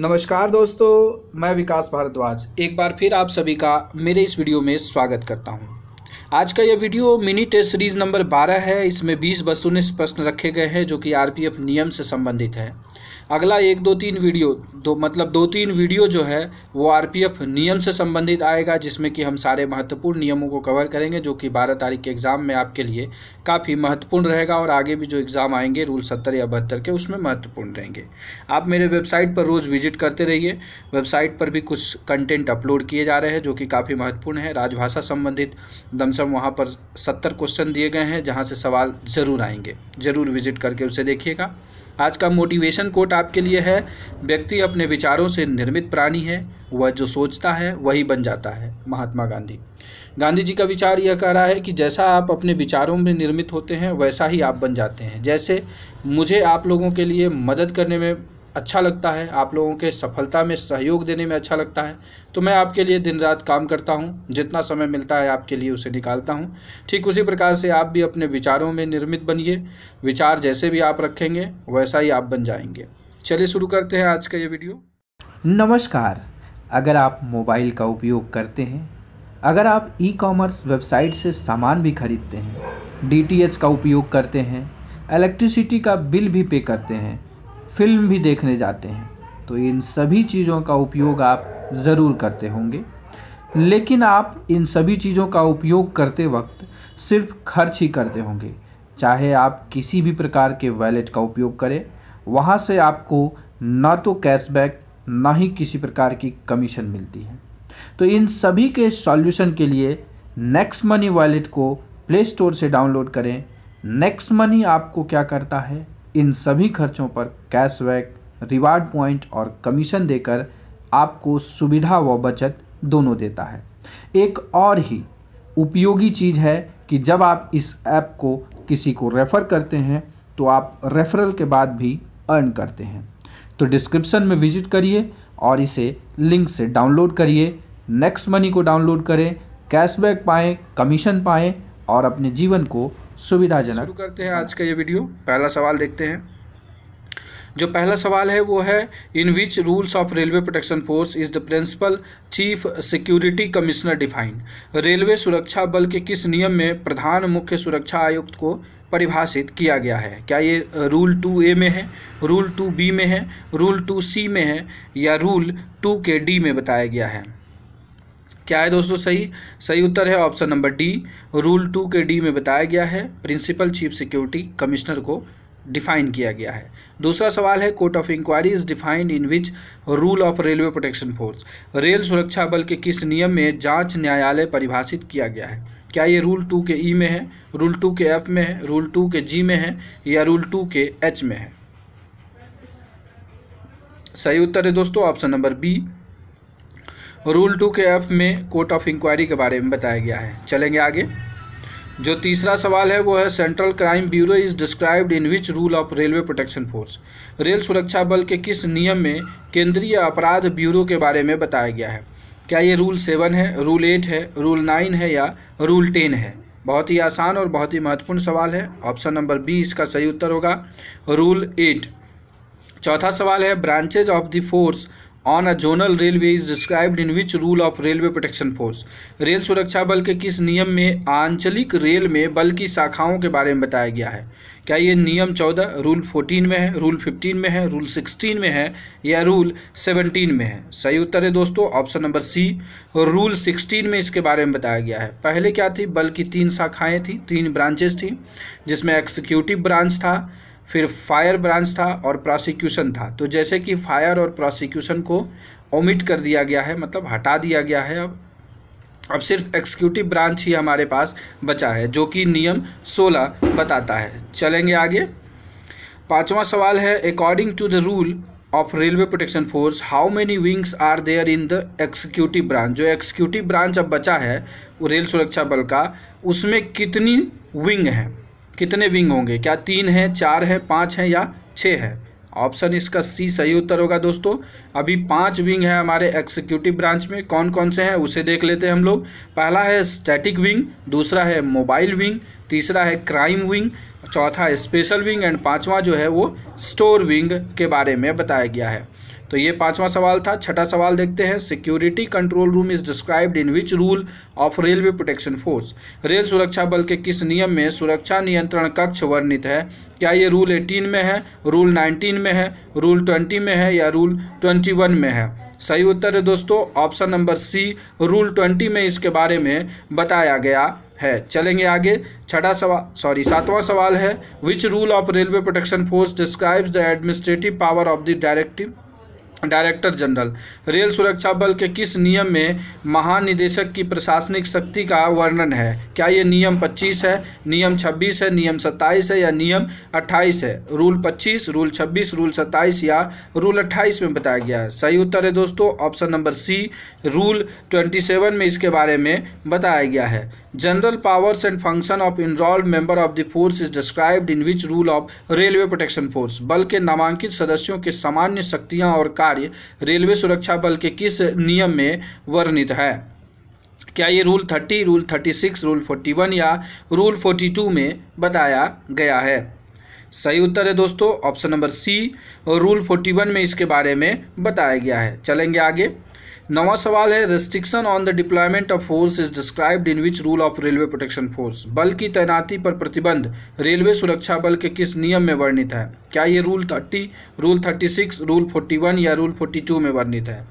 नमस्कार दोस्तों मैं विकास भारद्वाज एक बार फिर आप सभी का मेरे इस वीडियो में स्वागत करता हूं। आज का यह video mini test series number 12 है इसमें 20 बस उन्नीस प्रश्न रखे गए हैं जो कि आरपीएफ नियम से संबंधित है अगला एक दो तीन वीडियो दो मतलब दो तीन वीडियो जो है वो आरपीएफ नियम से संबंधित आएगा जिसमें कि हम सारे महत्वपूर्ण नियमों को कवर करेंगे जो कि बारह तारीख के एग्ज़ाम में आपके लिए काफ़ी महत्वपूर्ण रहेगा और आगे भी जो एग्ज़ाम आएंगे रूल सत्तर या बहत्तर के उसमें महत्वपूर्ण रहेंगे आप मेरे वेबसाइट पर रोज़ विजिट करते रहिए वेबसाइट पर भी कुछ कंटेंट अपलोड किए जा रहे हैं जो कि काफ़ी महत्वपूर्ण है राजभाषा संबंधित दमसम वहाँ पर सत्तर क्वेश्चन दिए गए हैं जहाँ से सवाल ज़रूर आएंगे ज़रूर विजिट करके उसे देखिएगा आज का मोटिवेशन कोट आपके लिए है व्यक्ति अपने विचारों से निर्मित प्राणी है वह जो सोचता है वही बन जाता है महात्मा गांधी गांधी जी का विचार यह कह रहा है कि जैसा आप अपने विचारों में निर्मित होते हैं वैसा ही आप बन जाते हैं जैसे मुझे आप लोगों के लिए मदद करने में अच्छा लगता है आप लोगों के सफलता में सहयोग देने में अच्छा लगता है तो मैं आपके लिए दिन रात काम करता हूँ जितना समय मिलता है आपके लिए उसे निकालता हूँ ठीक उसी प्रकार से आप भी अपने विचारों में निर्मित बनिए विचार जैसे भी आप रखेंगे वैसा ही आप बन जाएंगे चलिए शुरू करते हैं आज का ये वीडियो नमस्कार अगर आप मोबाइल का उपयोग करते हैं अगर आप ई कॉमर्स वेबसाइट से सामान भी खरीदते हैं डी का उपयोग करते हैं इलेक्ट्रिसिटी का बिल भी पे करते हैं फिल्म भी देखने जाते हैं तो इन सभी चीज़ों का उपयोग आप ज़रूर करते होंगे लेकिन आप इन सभी चीज़ों का उपयोग करते वक्त सिर्फ खर्च ही करते होंगे चाहे आप किसी भी प्रकार के वैलेट का उपयोग करें वहाँ से आपको ना तो कैशबैक ना ही किसी प्रकार की कमीशन मिलती है तो इन सभी के सॉल्यूशन के लिए नेक्स्ट मनी वॉलेट को प्ले स्टोर से डाउनलोड करें नेक्स्ट मनी आपको क्या करता है इन सभी खर्चों पर कैशबैक रिवार्ड पॉइंट और कमीशन देकर आपको सुविधा व बचत दोनों देता है एक और ही उपयोगी चीज़ है कि जब आप इस ऐप को किसी को रेफ़र करते हैं तो आप रेफरल के बाद भी अर्न करते हैं तो डिस्क्रिप्शन में विजिट करिए और इसे लिंक से डाउनलोड करिए नेक्स्ट मनी को डाउनलोड करें कैशबैक पाएँ कमीशन पाएँ और अपने जीवन को सुविधाजनक शुरू करते हैं आज का ये वीडियो पहला सवाल देखते हैं जो पहला सवाल है वो है in which rules of railway protection force is the principal chief security commissioner define railway सुरक्षा बल के किस नियम में प्रधान मुख्य सुरक्षा आयुक्त को परिभाषित किया गया है क्या ये रूल टू ए में है रूल टू बी में है रूल टू सी में है या रूल टू के डी में बताया गया है क्या है दोस्तों सही सही उत्तर है option number D rule two के डी में बताया गया है प्रिंसिपल चीफ सिक्योरिटी कमिश्नर को डिफाइन किया गया है दूसरा सवाल है court of inquiry is defined in which rule of railway protection force रेल सुरक्षा बल के किस नियम में जांच न्यायालय परिभाषित किया गया है क्या ये रूल टू के ई में है रूल टू के एफ में है रूल टू के जी में है या रूल टू के एच में है सही उत्तर है दोस्तों option number B rule two के एफ में कोर्ट ऑफ इंक्वायरी के बारे में बताया गया है चलेंगे आगे जो तीसरा सवाल है वो है central crime bureau is described in which rule of railway protection force रेल सुरक्षा बल के किस नियम में केंद्रीय अपराध ब्यूरो के बारे में बताया गया है क्या ये रूल सेवन है रूल एट है रूल नाइन है या रूल टेन है बहुत ही आसान और बहुत ही महत्वपूर्ण सवाल है ऑप्शन नंबर बी इसका सही उत्तर होगा रूल एट चौथा सवाल है branches of the force on a zonal railway is described in which rule of railway protection force रेल सुरक्षा बल के किस नियम में आंचलिक रेल में बल की शाखाओं के बारे में बताया गया है क्या ये नियम चौदह रूल फोर्टीन में है रूल फिफ्टीन में है रूल सिक्सटीन में है या रूल सेवनटीन में है सही उत्तर है दोस्तों option number C rule sixteen में इसके बारे में बताया गया है पहले क्या थी बल की तीन शाखाएँ थी तीन ब्रांचेज थी जिसमें एक्सिक्यूटिव ब्रांच था फिर फायर ब्रांच था और प्रोसिक्यूशन था तो जैसे कि फायर और प्रोसिक्यूशन को ओमिट कर दिया गया है मतलब हटा दिया गया है अब अब सिर्फ एक्सिक्यूटिव ब्रांच ही हमारे पास बचा है जो कि नियम 16 बताता है चलेंगे आगे पांचवा सवाल है according to the rule of railway protection force how many wings are there in the executive branch जो एक्सिक्यूटिव ब्रांच अब बचा है रेल सुरक्षा बल का उसमें कितनी विंग हैं कितने विंग होंगे क्या तीन है चार है पाँच है या छः है ऑप्शन इसका सी सही उत्तर होगा दोस्तों अभी पांच विंग है हमारे एक्सिक्यूटिव ब्रांच में कौन कौन से हैं उसे देख लेते हैं हम लोग पहला है स्टैटिक विंग दूसरा है मोबाइल विंग तीसरा है क्राइम विंग चौथा स्पेशल विंग एंड पाँचवा जो है वो स्टोर विंग के बारे में बताया गया है तो ये पांचवा सवाल था छठा सवाल देखते हैं security control room is described in which rule of railway protection force रेल सुरक्षा बल के किस नियम में सुरक्षा नियंत्रण कक्ष वर्णित है क्या ये रूल एटीन में है रूल नाइनटीन में है रूल ट्वेंटी में है या रूल ट्वेंटी वन में है सही उत्तर है दोस्तों option number C rule twenty में इसके बारे में बताया गया है चलेंगे आगे छठा सवाल सॉरी सातवां सवाल है which rule of railway protection force describes the administrative power of the directive director general रेल सुरक्षा बल के किस नियम में महानिदेशक की प्रशासनिक शक्ति का वर्णन है क्या ये नियम 25 है नियम 26 है नियम 27 है या नियम 28 है रूल 25 रूल 26 रूल 27 या रूल 28 में बताया गया है सही उत्तर है दोस्तों ऑप्शन नंबर सी रूल 27 में इसके बारे में बताया गया है general powers and function of enrolled member of the force is described in which rule of railway protection force बल के नामांकित सदस्यों के सामान्य शक्तियाँ और कार्य रेलवे सुरक्षा बल के किस नियम में वर्णित है क्या ये rule thirty rule thirty six rule forty one या रूल फोर्टी टू में बताया गया है सही उत्तर है दोस्तों option number C rule forty one में इसके बारे में बताया गया है चलेंगे आगे नवा सवाल है restriction on the deployment of force is described in which rule of railway protection force बल की तैनाती पर प्रतिबंध रेलवे सुरक्षा बल के किस नियम में वर्णित है क्या ये rule thirty rule thirty six rule forty one या रूल फोर्टी टू में वर्णित है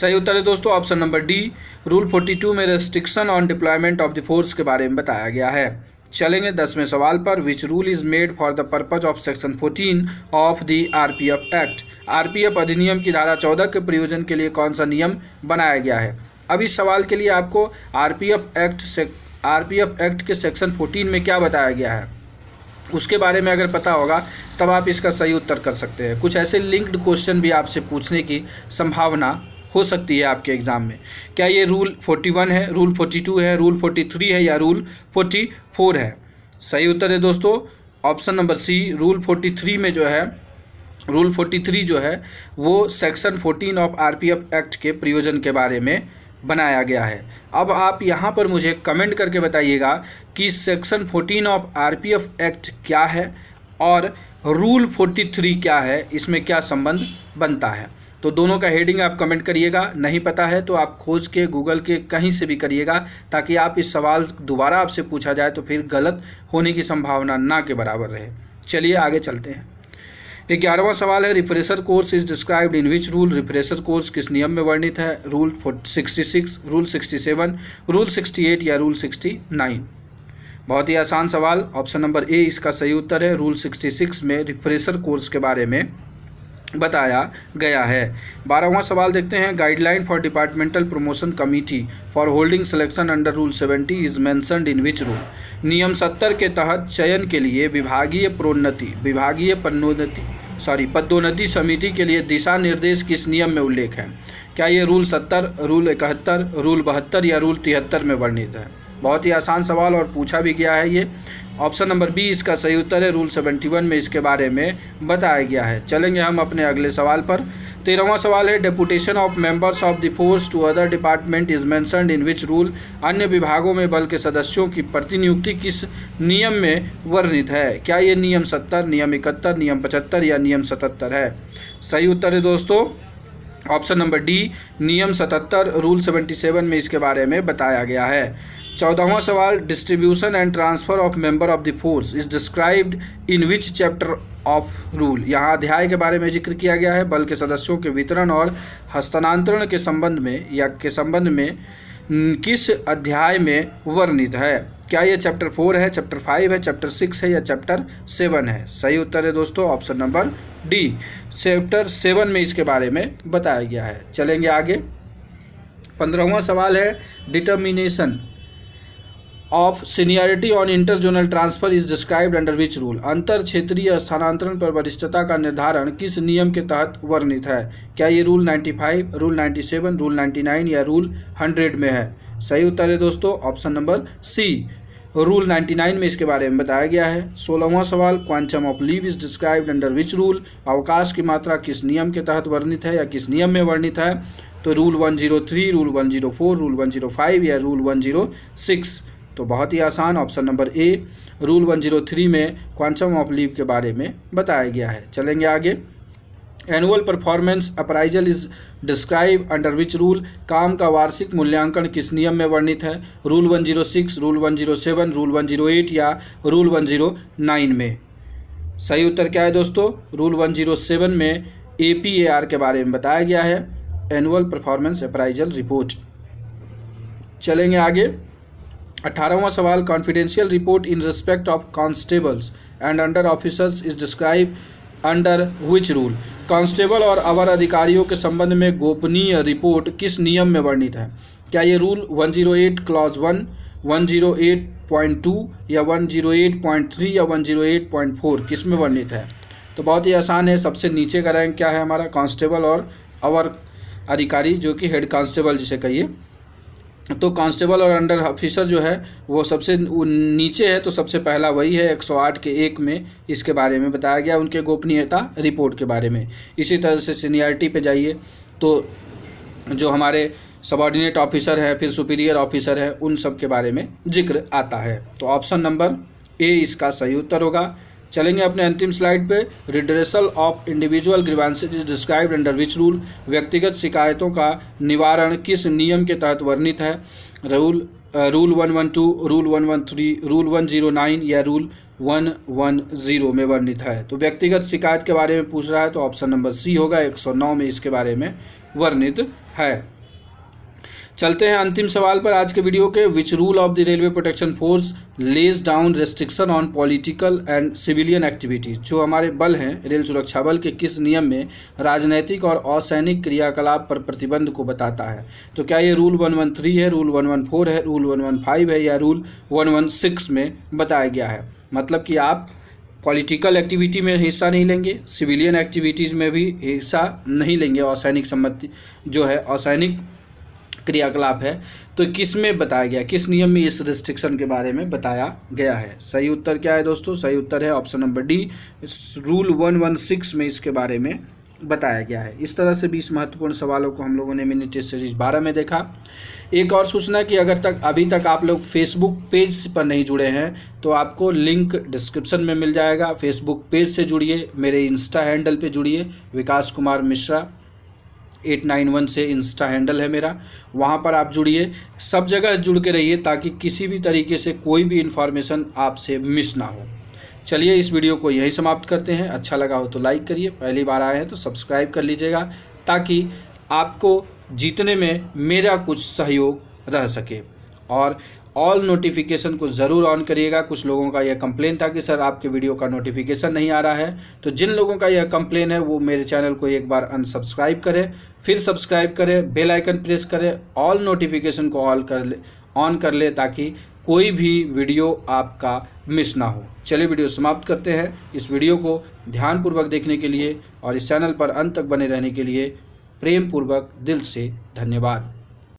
सही उत्तर है दोस्तों option number D rule two में restriction on deployment of the force के बारे में बताया गया है चलेंगे दसवें सवाल पर which rule is made for the purpose of section 14 of the RPF act RPF अधिनियम की धारा चौदह के प्रयोजन के लिए कौन सा नियम बनाया गया है अब इस सवाल के लिए आपको आरपीएफ एक्ट से आरपीएफ एक्ट के सेक्शन 14 में क्या बताया गया है उसके बारे में अगर पता होगा तब आप इसका सही उत्तर कर सकते हैं कुछ ऐसे लिंक्ड क्वेश्चन भी आपसे पूछने की संभावना हो सकती है आपके एग्ज़ाम में क्या ये रूल फोर्टी वन है रूल फोर्टी टू है रूल फोर्टी थ्री है या रूल फोर्टी फोर है सही उत्तर है दोस्तों option number C rule forty three में जो है रूल फोर्टी थ्री जो है वो section fourteen of RPF act के प्रयोजन के बारे में बनाया गया है अब आप यहाँ पर मुझे कमेंट करके बताइएगा कि section fourteen of F act क्या है और रूल फोर्टी थ्री क्या है इसमें क्या संबंध बनता है तो दोनों का हेडिंग आप कमेंट करिएगा नहीं पता है तो आप खोज के गूगल के कहीं से भी करिएगा ताकि आप इस सवाल दोबारा आपसे पूछा जाए तो फिर गलत होने की संभावना ना के बराबर रहे चलिए आगे चलते हैं ग्यारहवा सवाल है refresher course is described in which rule refresher course किस नियम में वर्णित है rule sixty six rule sixty seven rule sixty eight या रूल सिक्सटी नाइन बहुत ही आसान सवाल ऑप्शन नंबर ए इसका सही उत्तर है रूल सिक्सटी सिक्स में रिफ्रेशर कोर्स के बारे में बताया गया है बारहवां सवाल देखते हैं guideline for departmental promotion committee for holding selection under rule seventy is mentioned in which rule नियम सत्तर के तहत चयन के लिए विभागीय प्रोन्नति विभागीय पन्नोन्नति सॉरी पदोन्नति समिति के लिए दिशा निर्देश किस नियम में उल्लेख है क्या ये रूल सत्तर रूल इकहत्तर रूल बहत्तर या रूल तिहत्तर में वर्णित है बहुत ही आसान सवाल और पूछा भी गया है ये ऑप्शन नंबर बी इसका सही उत्तर है रूल 71 में इसके बारे में बताया गया है चलेंगे हम अपने अगले सवाल पर तेरहवा सवाल है deputation of members of the force to other department is mention in which rule अन्य विभागों में बल के सदस्यों की प्रतिनियुक्ति किस नियम में वर्णित है क्या ये नियम सत्तर नियम इकहत्तर नियम पचहत्तर या नियम सतहत्तर है सही उत्तर है दोस्तों ऑप्शन नंबर डी नियम सतहत्तर रूल सेवेंटी सेवन में इसके बारे में बताया गया है चौदहवा सवाल distribution and transfer of member of the force is described in which chapter of rule यहाँ अध्याय के बारे में जिक्र किया गया है बल के सदस्यों के वितरण और हस्तांतरण के संबंध में या के संबंध में किस अध्याय में वर्णित है क्या ये चैप्टर फोर है चैप्टर फाइव है चैप्टर सिक्स है या चैप्टर सेवन है सही उत्तर है दोस्तों option number D chapter seven में इसके बारे में बताया गया है चलेंगे आगे पंद्रहवा सवाल है determination of seniority on inter zonal transfer is described under which rule अंतर क्षेत्रीय स्थानांतरण पर वरिष्ठता का निर्धारण किस नियम के तहत वर्णित है क्या ये रूल 95, रूल 97, रूल 99 या रूल 100 में है सही उत्तर है दोस्तों ऑप्शन नंबर सी रूल 99 में इसके बारे में बताया गया है सोलहवां सवाल quantum of leave is described under which rule अवकाश की मात्रा किस नियम के तहत वर्णित है या किस नियम में वर्णित है तो रूल 103, रूल 104, रूल 105 या रूल 106 तो बहुत ही आसान ऑप्शन नंबर ए रूल 103 में क्वांटम ऑफ लीव के बारे में बताया गया है चलेंगे आगे annual performance appraisal is describe under which rule काम का वार्षिक मूल्यांकन किस नियम में वर्णित है रूल 106, रूल 107, रूल 108 या रूल 109 में सही उत्तर क्या है दोस्तों रूल 107 में ए पी ए आर के बारे में बताया गया है एनुअल परफॉर्मेंस अप्राइजल रिपोर्ट चलेंगे आगे अठारहवा सवाल confidential report in respect of constables and under officers is describe under which rule constable और अवर अधिकारियों के संबंध में गोपनीय रिपोर्ट किस नियम में वर्णित है क्या ये रूल 108 क्लॉज वन वन या 108.3 या 108.4 किस में वर्णित है तो बहुत ही आसान है सबसे नीचे का रैंक क्या है हमारा कांस्टेबल और अवर अधिकारी जो कि हेड कांस्टेबल जिसे कहिए तो कांस्टेबल और अंडर ऑफिसर जो है वो सबसे नीचे है तो सबसे पहला वही है 108 के एक में इसके बारे में बताया गया उनके गोपनीयता रिपोर्ट के बारे में इसी तरह से सीनियरिटी पे जाइए तो जो हमारे सबॉर्डिनेट ऑफिसर है फिर सुपीरियर ऑफिसर है उन सब के बारे में जिक्र आता है तो ऑप्शन नंबर ए इसका सही उत्तर होगा चलेंगे अपने अंतिम स्लाइड पे redressal of individual grievances is described under which rule व्यक्तिगत शिकायतों का निवारण किस नियम के तहत वर्णित है rule rule one one two rule one one three rule one zero nine या रूल वन वन जीरो में वर्णित है तो व्यक्तिगत शिकायत के बारे में पूछ रहा है तो ऑप्शन नंबर सी होगा एक सौ नौ में इसके बारे में वर्णित है चलते हैं अंतिम सवाल पर आज के वीडियो के which rule of the railway protection force lays down restriction on political and civilian activities जो हमारे बल हैं रेल सुरक्षा बल के किस नियम में राजनैतिक और असैनिक क्रियाकलाप पर प्रतिबंध को बताता है तो क्या ये रूल वन वन थ्री है रूल वन वन फोर है रूल वन वन फाइव है या रूल वन वन सिक्स में बताया गया है मतलब कि आप पॉलिटिकल एक्टिविटी में हिस्सा नहीं लेंगे सिविलियन एक्टिविटीज़ में भी हिस्सा नहीं लेंगे असैनिक सम्मति जो है असैनिक क्रियाकलाप है तो किस में बताया गया किस नियम में इस रिस्ट्रिक्शन के बारे में बताया गया है सही उत्तर क्या है दोस्तों सही उत्तर है option number D rule one one six में इसके बारे में बताया गया है इस तरह से बीस महत्वपूर्ण सवालों को हम लोगों ने मिनी टेस्ट सीरीज बारह में देखा एक और सूचना कि अगर तक अभी तक आप लोग फेसबुक पेज पर नहीं जुड़े हैं तो आपको लिंक डिस्क्रिप्शन में मिल जाएगा फेसबुक पेज से जुड़िए मेरे इंस्टा हैंडल पर जुड़िए Vikas Kumar Mishra eight nine one से इंस्टा हैंडल है मेरा वहाँ पर आप जुड़िए सब जगह जुड़ के रहिए ताकि किसी भी तरीके से कोई भी इन्फॉर्मेशन आपसे मिस ना हो चलिए इस वीडियो को यहीं समाप्त करते हैं अच्छा लगा हो तो लाइक करिए पहली बार आए हैं तो सब्सक्राइब कर लीजिएगा ताकि आपको जीतने में मेरा कुछ सहयोग रह सके और ऑल नोटिफिकेशन को ज़रूर ऑन करिएगा कुछ लोगों का यह कंप्लेन था कि सर आपके वीडियो का नोटिफिकेशन नहीं आ रहा है तो जिन लोगों का यह कंप्लेन है वो मेरे चैनल को एक बार अनसब्सक्राइब करें फिर सब्सक्राइब करें बेल आइकन प्रेस करें ऑल नोटिफिकेशन को ऑल कर ले ऑन कर ले ताकि कोई भी वीडियो आपका मिस ना हो चलिए वीडियो समाप्त करते हैं इस वीडियो को ध्यानपूर्वक देखने के लिए और इस चैनल पर अंत तक बने रहने के लिए प्रेमपूर्वक दिल से धन्यवाद